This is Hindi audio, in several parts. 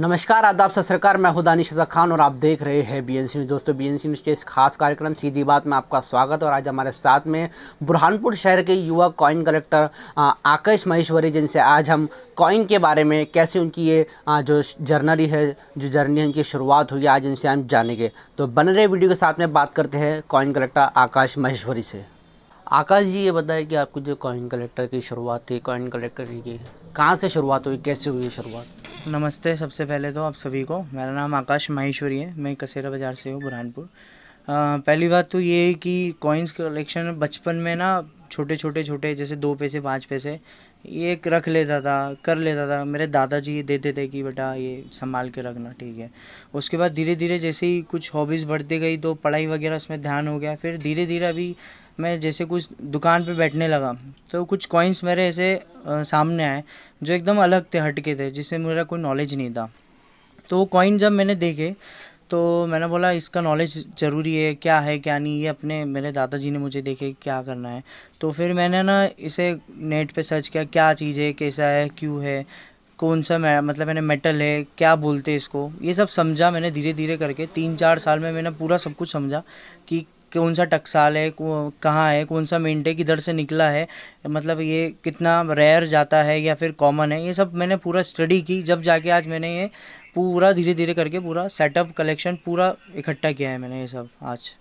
नमस्कार आदाब सत सरकार मैं खुदानी शजा खान और आप देख रहे हैं बी न्यूज़ दोस्तों बी न्यूज़ के इस खास कार्यक्रम सीधी बात में आपका स्वागत और आज हमारे साथ में बुरहानपुर शहर के युवा कॉइन कलेक्टर आकाश महेश्वरी जिनसे आज हम कॉइन के बारे में कैसे उनकी ये जो जर्नरी है जो जर्नी उनकी शुरुआत हुई आज इनसे हम जानेंगे तो बने रहे वीडियो के साथ में बात करते हैं कॉइन कलेक्टर आकाश महेश्वरी से आकाश जी ये बताए कि आपकी जो कॉइन कलेक्टर की शुरुआत थी कॉइन कलेक्टर की कहाँ से शुरुआत हुई कैसे हुई शुरुआत नमस्ते सबसे पहले तो आप सभी को मेरा नाम आकाश माहेश्वरी है मैं कसेरा बाज़ार से हूँ बुरहानपुर पहली बात तो ये है कि कॉइन्स कलेक्शन बचपन में ना छोटे छोटे छोटे जैसे दो पैसे पाँच पैसे ये एक रख लेता था कर लेता था मेरे दादाजी ये देते थे कि बेटा ये संभाल के रखना ठीक है उसके बाद धीरे धीरे जैसे ही कुछ हॉबीज़ बढ़ती गई तो पढ़ाई वगैरह उसमें ध्यान हो गया फिर धीरे धीरे अभी मैं जैसे कुछ दुकान पे बैठने लगा तो कुछ कॉइन्स मेरे ऐसे सामने आए जो एकदम अलग थे हटके थे जिससे मेरा कोई नॉलेज नहीं था तो वो कॉइन जब मैंने देखे तो मैंने बोला इसका नॉलेज ज़रूरी है क्या है क्या नहीं ये अपने मेरे दादाजी ने मुझे देखे क्या करना है तो फिर मैंने ना इसे नेट पे सर्च किया क्या चीज़ है कैसा है क्यों है कौन सा मैं मतलब मैंने मेटल है क्या बोलते हैं इसको ये सब समझा मैंने धीरे धीरे करके तीन चार साल में मैंने पूरा सब कुछ समझा कि कौन सा टकसाल है कहाँ है कौन सा है किधर से निकला है मतलब ये कितना रेयर जाता है या फिर कॉमन है ये सब मैंने पूरा स्टडी की जब जाके आज मैंने ये पूरा धीरे धीरे करके पूरा सेटअप कलेक्शन पूरा इकट्ठा किया है मैंने ये सब आज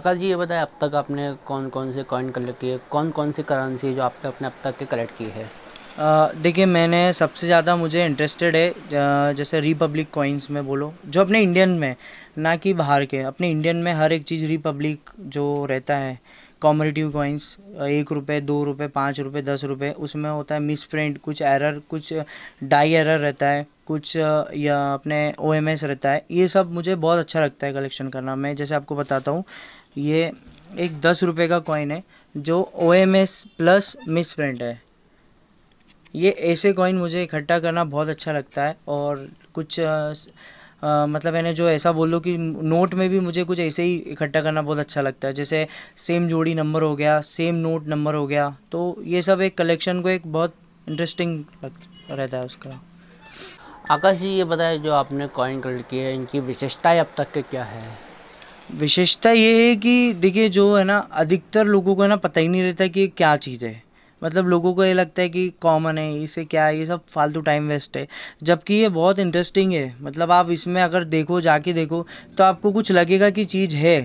अकाल जी ये बताएं अब तक आपने कौन कौन से कॉइन कलेक्ट किए कौन कौन सी करेंसी जो आपने अब तक के कलेक्ट की है देखिए मैंने सबसे ज़्यादा मुझे इंटरेस्टेड है जैसे रिपब्लिक कॉइन्स में बोलो जो अपने इंडियन में ना कि बाहर के अपने इंडियन में हर एक चीज़ रिपब्लिक जो रहता है कॉमरेटिव कॉइन्स एक रुपये दो रुपये पाँच रुपये दस रुपये उसमें होता है मिस प्रिंट कुछ एरर कुछ डाई एरर रहता है कुछ या अपने ओ एम एस रहता है ये सब मुझे बहुत अच्छा लगता है कलेक्शन करना मैं जैसे आपको बताता हूँ ये एक दस रुपये का कॉइन है जो O M S plus miss है ये ऐसे कॉइन मुझे इकट्ठा करना बहुत अच्छा लगता है और कुछ आ, आ, मतलब मैंने जो ऐसा बोल कि नोट में भी मुझे कुछ ऐसे ही इकट्ठा करना बहुत अच्छा लगता है जैसे सेम जोड़ी नंबर हो गया सेम नोट नंबर हो गया तो ये सब एक कलेक्शन को एक बहुत इंटरेस्टिंग रहता है उसका आकाश जी ये बताए जो आपने कॉइन कलेक्ट किए है इनकी विशेषताएँ अब तक के क्या है विशेषता ये है कि देखिए जो है ना अधिकतर लोगों को ना पता ही नहीं रहता कि क्या चीज़ है मतलब लोगों को ये लगता है कि कॉमन है इसे क्या है ये सब फालतू टाइम वेस्ट है जबकि ये बहुत इंटरेस्टिंग है मतलब आप इसमें अगर देखो जाके देखो तो आपको कुछ लगेगा कि चीज़ है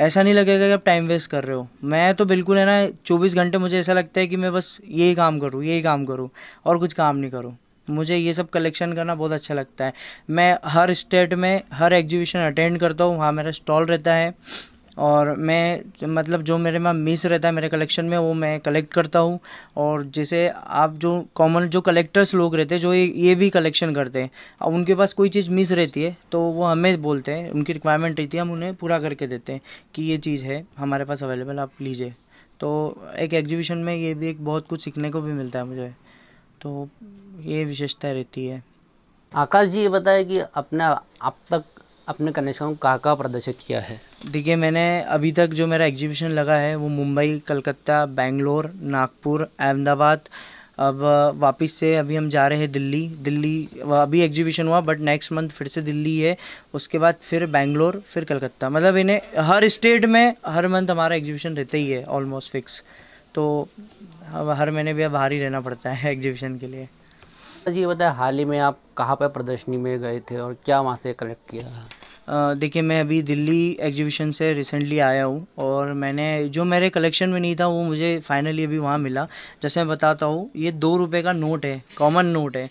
ऐसा नहीं लगेगा कि आप टाइम वेस्ट कर रहे हो मैं तो बिल्कुल है ना चौबीस घंटे मुझे ऐसा लगता है कि मैं बस यही काम करूँ यही काम करूँ और कुछ काम नहीं करूँ मुझे ये सब कलेक्शन करना बहुत अच्छा लगता है मैं हर स्टेट में हर एग्जीबिशन अटेंड करता हूँ वहाँ मेरा स्टॉल रहता है और मैं मतलब जो मेरे में मिस रहता है मेरे कलेक्शन में वो मैं कलेक्ट करता हूँ और जैसे आप जो कॉमन जो कलेक्टर्स लोग रहते हैं जो ये ये भी कलेक्शन करते हैं अब उनके पास कोई चीज़ मिस रहती है तो वो हमें बोलते हैं उनकी रिक्वायरमेंट रहती है हम उन्हें पूरा करके देते हैं कि ये चीज़ है हमारे पास अवेलेबल आप लीजिए तो एक एग्जीबिशन में ये भी एक बहुत कुछ सीखने को भी मिलता है मुझे तो ये विशेषता रहती है आकाश जी ये बताए कि अपना अब तक अपने कनेक्शन को कहाँ कहाँ प्रदर्शित किया है देखिए मैंने अभी तक जो मेरा एग्जीबिशन लगा है वो मुंबई कलकत्ता बेंगलोर नागपुर अहमदाबाद अब वापस से अभी हम जा रहे हैं दिल्ली दिल्ली अभी एग्जीबिशन हुआ बट नेक्स्ट मंथ फिर से दिल्ली है उसके बाद फिर बैंगलोर फिर कलकत्ता मतलब इन्हें हर स्टेट में हर मंथ हमारा एग्जीबिशन रहता ही है ऑलमोस्ट फिक्स तो हर महीने भी अब बाहर ही रहना पड़ता है एग्जीबिशन के लिए जी अच्छा बताए हाल ही में आप कहाँ पर प्रदर्शनी में गए थे और क्या वहाँ से कलेक्ट किया देखिए मैं अभी दिल्ली एग्जीबिशन से रिसेंटली आया हूँ और मैंने जो मेरे कलेक्शन में नहीं था वो मुझे फाइनली अभी वहाँ मिला जैसे मैं बताता हूँ ये दो रुपये का नोट है कॉमन नोट है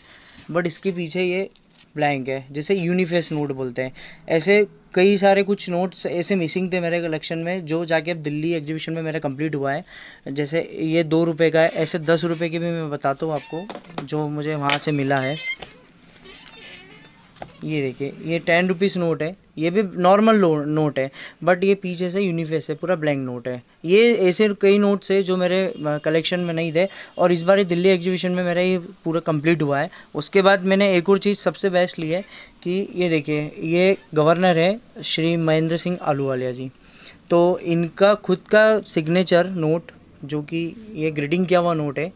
बट इसके पीछे ये ब्लैंक है जिसे यूनिफेस नोट बोलते हैं ऐसे कई सारे कुछ नोट्स ऐसे मिसिंग थे मेरे कलेक्शन में जो जाके अब दिल्ली एग्जीबिशन में मेरा कंप्लीट हुआ है जैसे ये दो रुपये का है ऐसे दस रुपये के भी मैं बताता तो हूँ आपको जो मुझे वहाँ से मिला है ये देखिए ये टेन रुपीज़ नोट है ये भी नॉर्मल नोट है बट ये पीछे से यूनिफेस है पूरा ब्लैंक नोट है ये ऐसे कई नोट्स है जो मेरे कलेक्शन में नहीं थे और इस बार ये दिल्ली एग्जीबिशन में मेरा ये पूरा कंप्लीट हुआ है उसके बाद मैंने एक और चीज़ सबसे बेस्ट ली है कि ये देखिए ये गवर्नर है श्री महेंद्र सिंह आलूवालिया जी तो इनका खुद का सिग्नेचर नोट जो कि ये ग्रीडिंग किया हुआ नोट है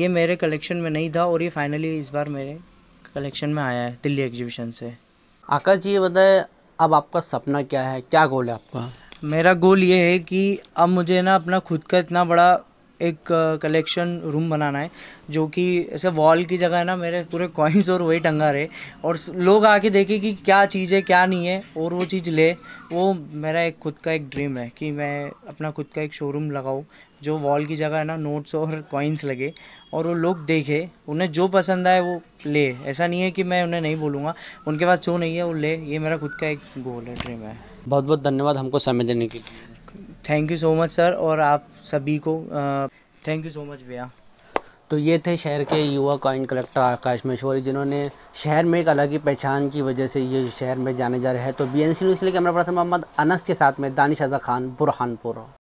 ये मेरे कलेक्शन में नहीं था और ये फाइनली इस बार मेरे कलेक्शन में आया है दिल्ली एग्जीबिशन से आकाश जी ये बताए अब आपका सपना क्या है क्या गोल है आपका मेरा गोल ये है कि अब मुझे ना अपना खुद का इतना बड़ा एक कलेक्शन रूम बनाना है जो कि ऐसे वॉल की जगह है ना मेरे पूरे कॉइन्स और वही टंगा रहे और लोग आके देखे कि क्या चीज़ है क्या नहीं है और वो चीज़ ले वो मेरा एक खुद का एक ड्रीम है कि मैं अपना खुद का एक शोरूम लगाऊँ जो वॉल की जगह है ना नोट्स और कॉइन्स लगे और वो लोग देखे उन्हें जो पसंद आए वो ले ऐसा नहीं है कि मैं उन्हें नहीं बोलूँगा उनके पास जो नहीं है वो ले ये मेरा खुद का एक गोल है ड्रीम है बहुत बहुत धन्यवाद हमको समय देने के लिए thank you so much sir और आप सभी को थैंक यू सो मच भैया तो ये थे शहर के युवा कॉइन कलेक्टर आकाश मशोरी जिन्होंने शहर में एक अलग ही पहचान की वजह से ये शहर में जाने जा रहे हैं तो बी एन सी न्यूज़ के लिए कैमरा पर्सन मोहम्मद अनस के साथ में दानिश अजा खान बुरहानपुर